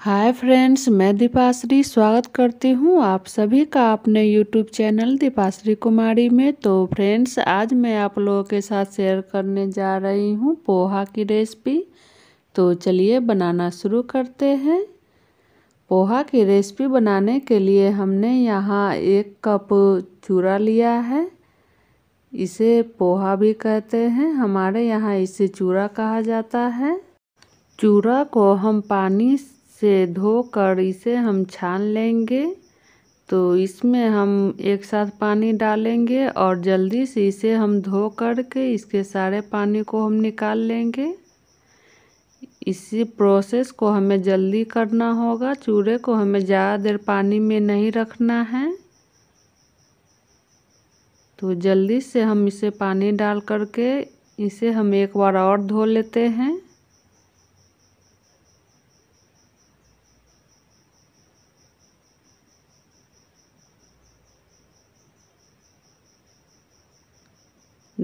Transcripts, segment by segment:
hi friends मैं दीपाश्री स्वागत करती हूँ आप सभी का अपने यूट्यूब चैनल दीपाश्री कुमारी में तो फ्रेंड्स आज मैं आप लोगों के साथ शेयर करने जा रही हूँ पोहा की रेसिपी तो चलिए बनाना शुरू करते हैं पोहा की रेसिपी बनाने के लिए हमने यहाँ एक कप चूरा लिया है इसे पोहा भी कहते हैं हमारे यहाँ इसे चूरा कहा जाता है चूरा को हम पानी से धोकर इसे हम छान लेंगे तो इसमें हम एक साथ पानी डालेंगे और जल्दी से इसे हम धो कर के इसके सारे पानी को हम निकाल लेंगे इसी प्रोसेस को हमें जल्दी करना होगा चूड़े को हमें ज़्यादा देर पानी में नहीं रखना है तो जल्दी से हम इसे पानी डाल करके इसे हम एक बार और धो लेते हैं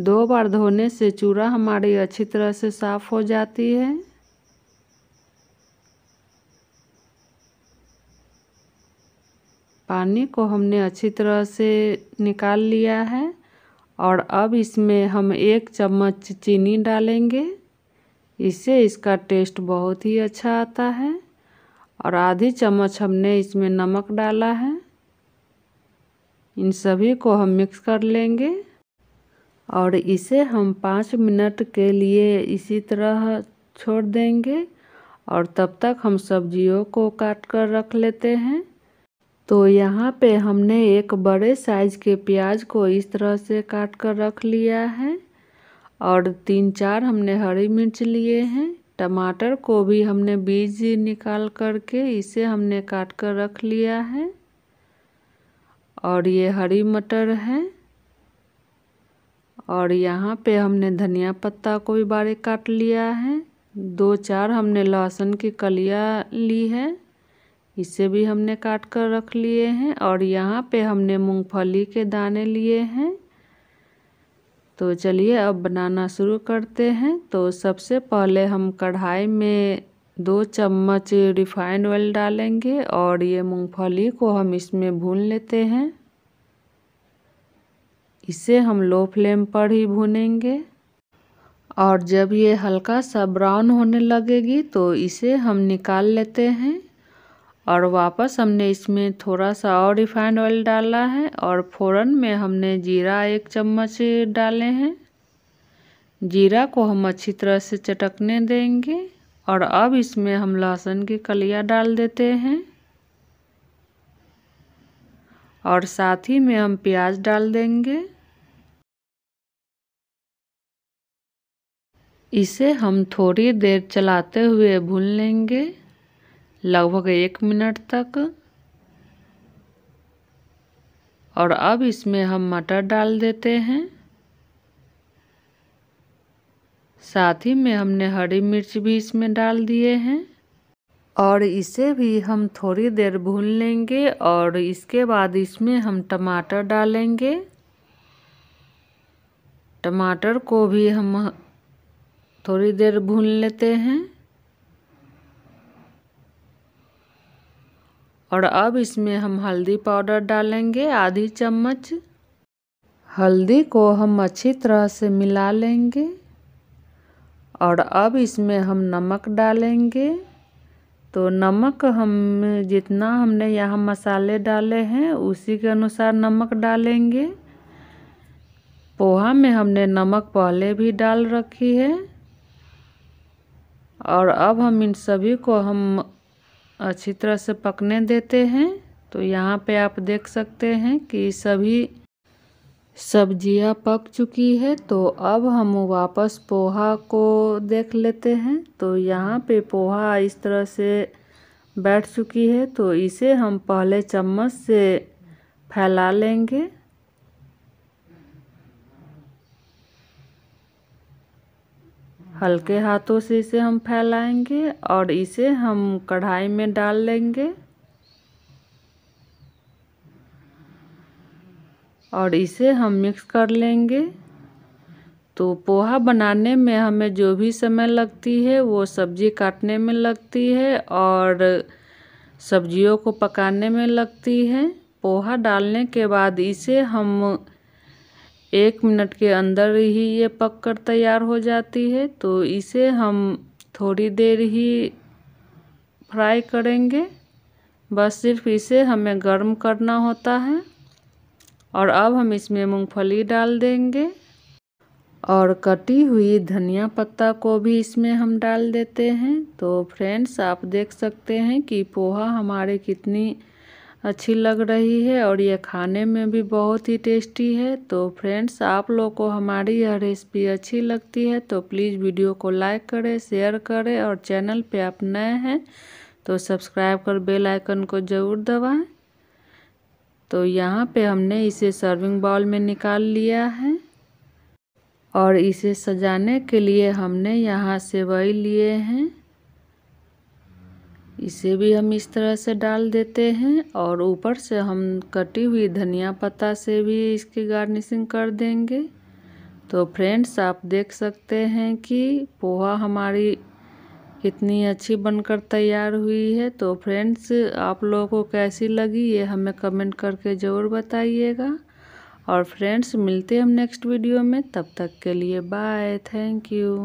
दो बार धोने से चूड़ा हमारी अच्छी तरह से साफ़ हो जाती है पानी को हमने अच्छी तरह से निकाल लिया है और अब इसमें हम एक चम्मच चीनी डालेंगे इससे इसका टेस्ट बहुत ही अच्छा आता है और आधी चम्मच हमने इसमें नमक डाला है इन सभी को हम मिक्स कर लेंगे और इसे हम पाँच मिनट के लिए इसी तरह छोड़ देंगे और तब तक हम सब्जियों को काट कर रख लेते हैं तो यहाँ पे हमने एक बड़े साइज़ के प्याज को इस तरह से काट कर रख लिया है और तीन चार हमने हरी मिर्च लिए हैं टमाटर को भी हमने बीज निकाल करके इसे हमने काट कर रख लिया है और ये हरी मटर है और यहाँ पे हमने धनिया पत्ता को भी बारीक काट लिया है दो चार हमने लहसुन की कलिया ली है इसे भी हमने काट कर रख लिए हैं और यहाँ पे हमने मूंगफली के दाने लिए हैं तो चलिए अब बनाना शुरू करते हैं तो सबसे पहले हम कढ़ाई में दो चम्मच रिफाइंड ऑयल डालेंगे और ये मूंगफली को हम इसमें भून लेते हैं इसे हम लो फ्लेम पर ही भूनेंगे और जब ये हल्का सा ब्राउन होने लगेगी तो इसे हम निकाल लेते हैं और वापस हमने इसमें थोड़ा सा और रिफाइंड ऑयल डाला है और फ़ौरन में हमने जीरा एक चम्मच डाले हैं जीरा को हम अच्छी तरह से चटकने देंगे और अब इसमें हम लहसुन की कलिया डाल देते हैं और साथ ही में हम प्याज डाल देंगे इसे हम थोड़ी देर चलाते हुए भून लेंगे लगभग एक मिनट तक और अब इसमें हम मटर डाल देते हैं साथ ही में हमने हरी मिर्च भी इसमें डाल दिए हैं और इसे भी हम थोड़ी देर भून लेंगे और इसके बाद इसमें हम टमाटर डालेंगे टमाटर को भी हम थोड़ी देर भून लेते हैं और अब इसमें हम हल्दी पाउडर डालेंगे आधी चम्मच हल्दी को हम अच्छी तरह से मिला लेंगे और अब इसमें हम नमक डालेंगे तो नमक हम जितना हमने यहाँ मसाले डाले हैं उसी के अनुसार नमक डालेंगे पोहा में हमने नमक पहले भी डाल रखी है और अब हम इन सभी को हम अच्छी तरह से पकने देते हैं तो यहाँ पे आप देख सकते हैं कि सभी सब्जियां पक चुकी है तो अब हम वापस पोहा को देख लेते हैं तो यहाँ पे पोहा इस तरह से बैठ चुकी है तो इसे हम पहले चम्मच से फैला लेंगे हल्के हाथों से इसे हम फैलाएंगे और इसे हम कढ़ाई में डाल लेंगे और इसे हम मिक्स कर लेंगे तो पोहा बनाने में हमें जो भी समय लगती है वो सब्ज़ी काटने में लगती है और सब्जियों को पकाने में लगती है पोहा डालने के बाद इसे हम एक मिनट के अंदर ही ये पक कर तैयार हो जाती है तो इसे हम थोड़ी देर ही फ्राई करेंगे बस सिर्फ इसे हमें गर्म करना होता है और अब हम इसमें मूंगफली डाल देंगे और कटी हुई धनिया पत्ता को भी इसमें हम डाल देते हैं तो फ्रेंड्स आप देख सकते हैं कि पोहा हमारे कितनी अच्छी लग रही है और यह खाने में भी बहुत ही टेस्टी है तो फ्रेंड्स आप लोग को हमारी यह रेसिपी अच्छी लगती है तो प्लीज़ वीडियो को लाइक करें शेयर करें और चैनल पे आप नए हैं तो सब्सक्राइब कर बेल आइकन को ज़रूर दबाएं तो यहाँ पे हमने इसे सर्विंग बाउल में निकाल लिया है और इसे सजाने के लिए हमने यहाँ सेवई लिए हैं इसे भी हम इस तरह से डाल देते हैं और ऊपर से हम कटी हुई धनिया पत्ता से भी इसकी गार्निशिंग कर देंगे तो फ्रेंड्स आप देख सकते हैं कि पोहा हमारी इतनी अच्छी बनकर तैयार हुई है तो फ्रेंड्स आप लोगों को कैसी लगी ये हमें कमेंट करके ज़रूर बताइएगा और फ्रेंड्स मिलते हैं हम नेक्स्ट वीडियो में तब तक के लिए बाय थैंक यू